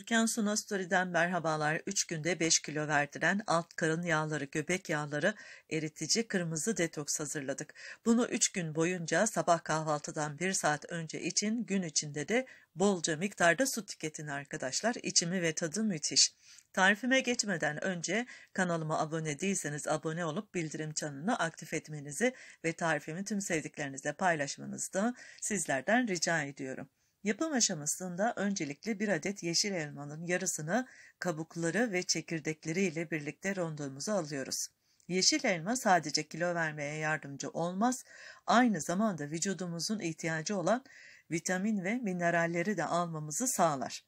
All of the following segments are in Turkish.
Türkan Suna Story'den merhabalar. 3 günde 5 kilo verdiren alt karın yağları, göbek yağları, eritici kırmızı detoks hazırladık. Bunu 3 gün boyunca sabah kahvaltıdan 1 saat önce için, gün içinde de bolca miktarda su tüketin arkadaşlar. İçimi ve tadı müthiş. Tarifime geçmeden önce kanalıma abone değilseniz abone olup bildirim çanını aktif etmenizi ve tarifimi tüm sevdiklerinizle paylaşmanızı da sizlerden rica ediyorum. Yapım aşamasında öncelikle bir adet yeşil elmanın yarısını kabukları ve çekirdekleri ile birlikte rondomuza alıyoruz. Yeşil elma sadece kilo vermeye yardımcı olmaz, aynı zamanda vücudumuzun ihtiyacı olan vitamin ve mineralleri de almamızı sağlar.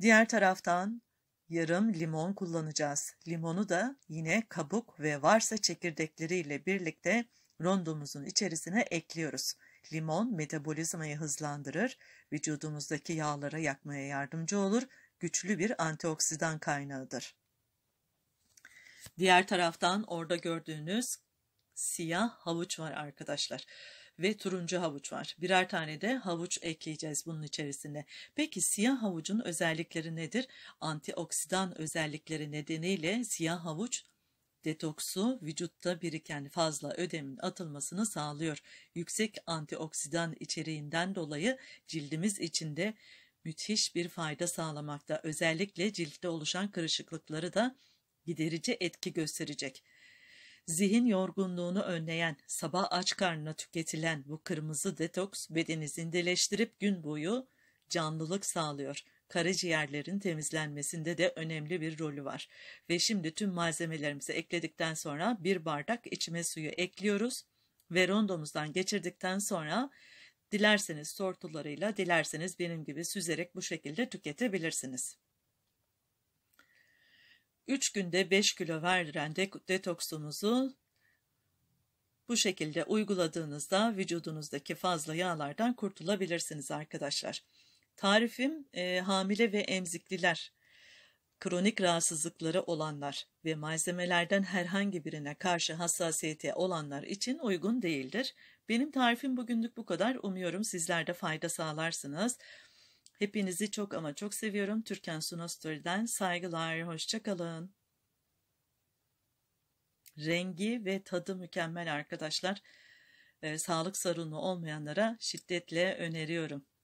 Diğer taraftan yarım limon kullanacağız. Limonu da yine kabuk ve varsa çekirdekleriyle birlikte rondomuzun içerisine ekliyoruz. Limon metabolizmayı hızlandırır, vücudumuzdaki yağlara yakmaya yardımcı olur, güçlü bir antioksidan kaynağıdır. Diğer taraftan orada gördüğünüz siyah havuç var arkadaşlar ve turuncu havuç var. Birer tane de havuç ekleyeceğiz bunun içerisine. Peki siyah havucun özellikleri nedir? Antioksidan özellikleri nedeniyle siyah havuç detoksu vücutta biriken fazla ödemin atılmasını sağlıyor. Yüksek antioksidan içeriğinden dolayı cildimiz içinde müthiş bir fayda sağlamakta. Özellikle ciltte oluşan kırışıklıkları da giderici etki gösterecek. Zihin yorgunluğunu önleyen, sabah aç karnına tüketilen bu kırmızı detoks bedeni zindeleştirip gün boyu canlılık sağlıyor karaciğerlerin temizlenmesinde de önemli bir rolü var. Ve şimdi tüm malzemelerimizi ekledikten sonra bir bardak içme suyu ekliyoruz ve rondomuzdan geçirdikten sonra dilerseniz tortularıyla dilerseniz benim gibi süzerek bu şekilde tüketebilirsiniz. 3 günde 5 kilo verdiren detoksumuzu bu şekilde uyguladığınızda vücudunuzdaki fazla yağlardan kurtulabilirsiniz arkadaşlar. Tarifim e, hamile ve emzikliler, kronik rahatsızlıkları olanlar ve malzemelerden herhangi birine karşı hassasiyeti olanlar için uygun değildir. Benim tarifim bugünlük bu kadar. Umuyorum sizler de fayda sağlarsınız. Hepinizi çok ama çok seviyorum. Türkan Sunostör'den saygılar, hoşçakalın. Rengi ve tadı mükemmel arkadaşlar. Ee, sağlık sorunu olmayanlara şiddetle öneriyorum.